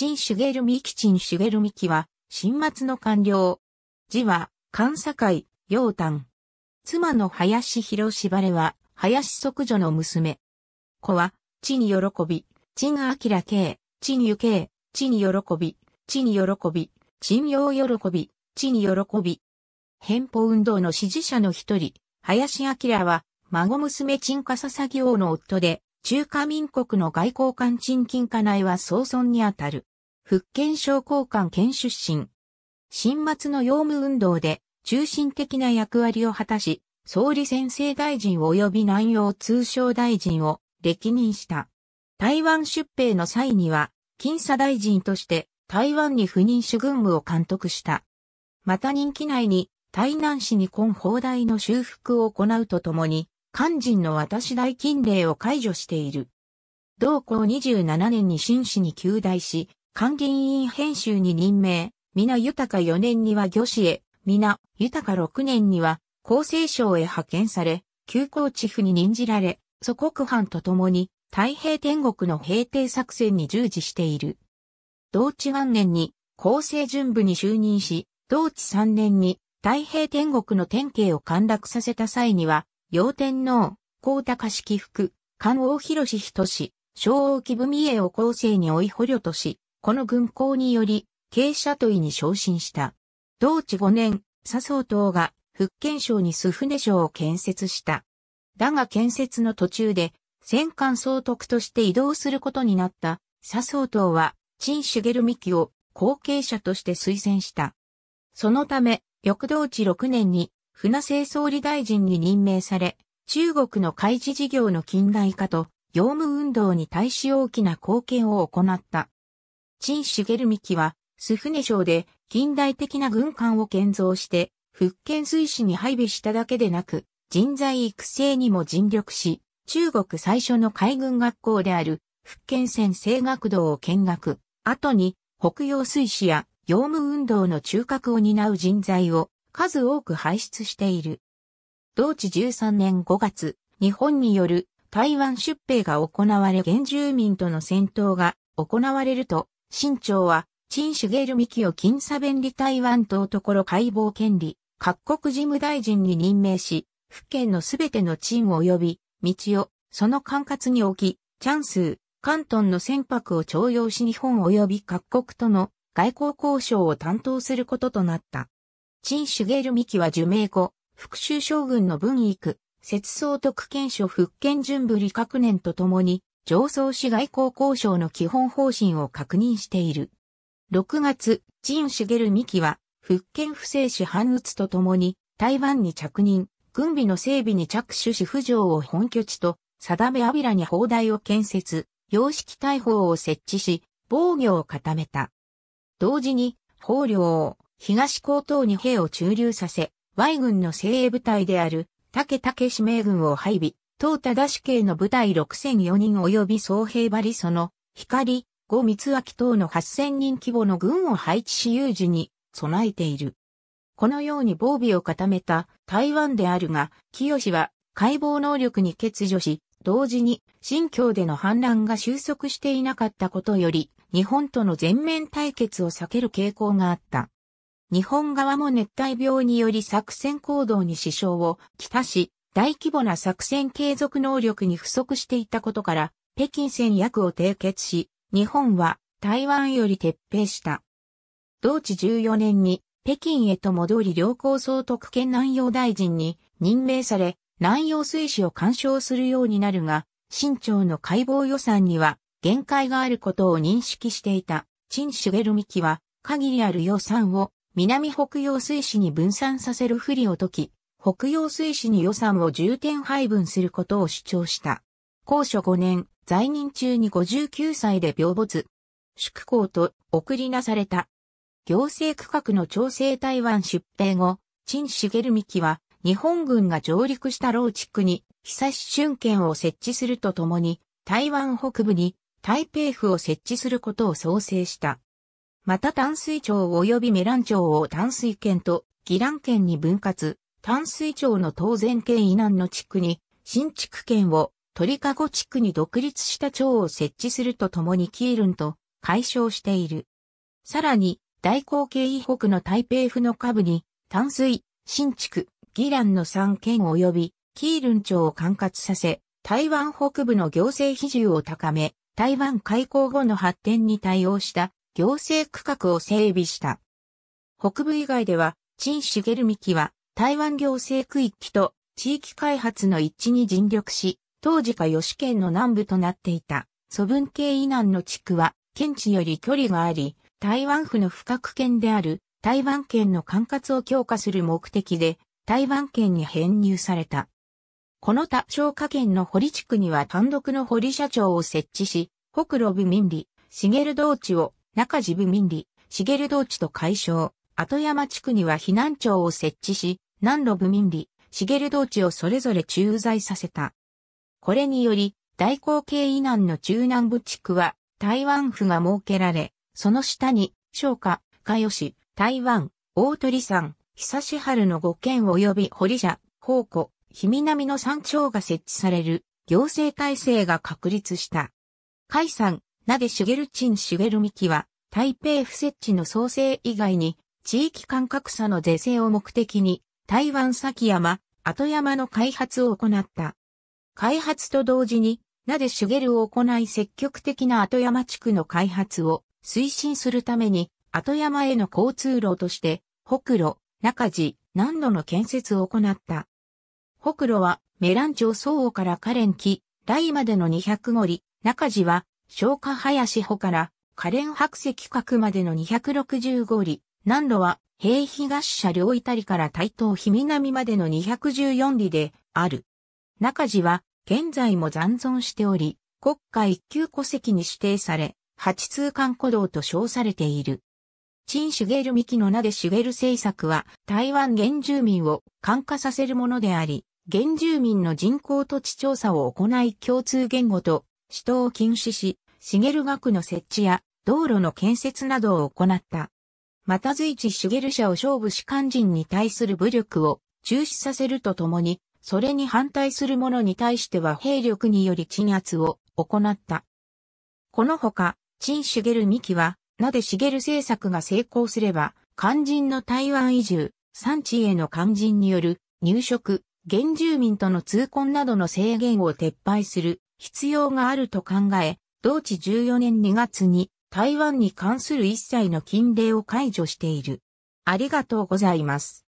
陳茂る幹陳ルミキは、新末の官僚。字は、関西会、陽丹。妻の林広ばれは、林即女の娘。子は、地に喜び、陳明慶、陳ゆ慶、地に喜び、地に喜び、陳陽喜び、地に喜び。変法運動の支持者の一人、林明は、孫娘陳笠作業の夫で、中華民国の外交官陳金家内は総尊にあたる。福建省交官県出身。新末の洋務運動で中心的な役割を果たし、総理先制大臣及び南洋通商大臣を歴任した。台湾出兵の際には、金佐大臣として台湾に赴任主軍務を監督した。また任期内に台南市に今砲台の修復を行うとともに、肝心の私大禁令を解除している。同校27年に真摯に旧大し、官議員編集に任命、皆豊4年には御師へ、皆豊6年には厚生省へ派遣され、旧校地府に任じられ、祖国藩と共に太平天国の平定作戦に従事している。同治元年に厚生準部に就任し、同治3年に太平天国の天慶を陥落させた際には、陽天皇、高高式福、関王広志人氏、昭王木文家を後世に追い捕虜とし、この軍港により、傾斜都いに昇進した。同治5年、佐生党が福建省に須船省を建設した。だが建設の途中で、戦艦総督として移動することになった佐生党は、陳茂美紀を後継者として推薦した。そのため、翌同治6年に船政総理大臣に任命され、中国の開示事業の近代化と業務運動に対し大きな貢献を行った。陳茂幹は、スフネ省で近代的な軍艦を建造して、福建水市に配備しただけでなく、人材育成にも尽力し、中国最初の海軍学校である福建船制学堂を見学、後に北洋水師や業務運動の中核を担う人材を数多く輩出している。同地13年5月、日本による台湾出兵が行われ原住民との戦闘が行われると、清朝は、陳ル・ミキを金差便利台湾島ところ解剖権利、各国事務大臣に任命し、府県のすべての陳及び、道を、その管轄に置き、チャンス、関東の船舶を徴用し日本及び各国との外交交渉を担当することとなった。陳茂美紀は受命後、復讐将軍の文育、節操特権書復権準部理学年とともに、上層市外交交渉の基本方針を確認している。6月、陳茂美紀は、復権不正史反撃とともに、台湾に着任、軍備の整備に着手し浮上を本拠地と、定めアビラに砲台を建設、洋式大砲を設置し、防御を固めた。同時に、法領、東高等に兵を駐留させ、Y 軍の精鋭部隊である、武武氏名軍を配備、東忠氏系の部隊6004人及び総兵張りその、光、五三明等の8000人規模の軍を配置し有事に備えている。このように防備を固めた台湾であるが、清は解剖能力に欠如し、同時に新疆での反乱が収束していなかったことより、日本との全面対決を避ける傾向があった。日本側も熱帯病により作戦行動に支障をきたし、大規模な作戦継続能力に不足していたことから、北京戦役を締結し、日本は台湾より撤兵した。同治14年に北京へと戻り両高総督兼南洋大臣に任命され、南洋水史を干渉するようになるが、新朝の解剖予算には限界があることを認識していた、陳茂美紀は限りある予算を南北洋水市に分散させる不利を解き、北洋水市に予算を重点配分することを主張した。高所5年、在任中に59歳で病没。宿校と送りなされた。行政区画の調整台湾出兵後、陳茂幹は日本軍が上陸した老地区に久し春県を設置するとともに、台湾北部に台北府を設置することを創生した。また淡水町及びメラン町を淡水県とギラン県に分割、淡水町の当然県以南の地区に、新地区県を鳥かご地区に独立した町を設置するとともにキールンと解消している。さらに、大口径以北の台北府の下部に、淡水、新築、ギランの3県及び、キールン町を管轄させ、台湾北部の行政比重を高め、台湾開港後の発展に対応した行政区画を整備した。北部以外では、陳茂幹は台湾行政区域と地域開発の一致に尽力し、当時か吉県の南部となっていた、祖文系以南の地区は、県地より距離があり、台湾府の不覚県である台湾県の管轄を強化する目的で、台湾県に編入された。この他消化県の堀地区には単独の堀社長を設置し、北路部民理、茂道地を中地部民理、茂道地と解消、後山地区には避難庁を設置し、南路部民理、茂道地をそれぞれ駐在させた。これにより、大口径以南の中南部地区は、台湾府が設けられ、その下に、昭和、加吉、台湾、大鳥山、久し春の五県及び堀社、宝庫、日南の山頂が設置される行政体制が確立した。海山、なでしげるちんしげるみきは、台北不設置の創生以外に、地域間格差の是正を目的に、台湾先山、後山の開発を行った。開発と同時に、なでしげるを行い積極的な後山地区の開発を推進するために、後山への交通路として、北路、中地、南路の建設を行った。北路は、メラン町総王からカレン木、ライまでの200森、中地は、消化林穂から可憐白石角までの265里、南路は平東車両いたりから台東日南までの214里である。中地は現在も残存しており、国家一級戸籍に指定され、八通関古道と称されている。陳茂る幹の名で茂る政策は台湾原住民を感化させるものであり、原住民の人口土地調査を行い共通言語と首闘を禁止し、茂学の設置や道路の建設などを行った。また随一茂社を勝負し肝心に対する武力を中止させるとともに、それに反対する者に対しては兵力により鎮圧を行った。このほか、陳茂2期は、なで茂政策が成功すれば、肝心の台湾移住、産地への肝心による入植、原住民との通婚などの制限を撤廃する必要があると考え、同地14年2月に台湾に関する一切の禁令を解除している。ありがとうございます。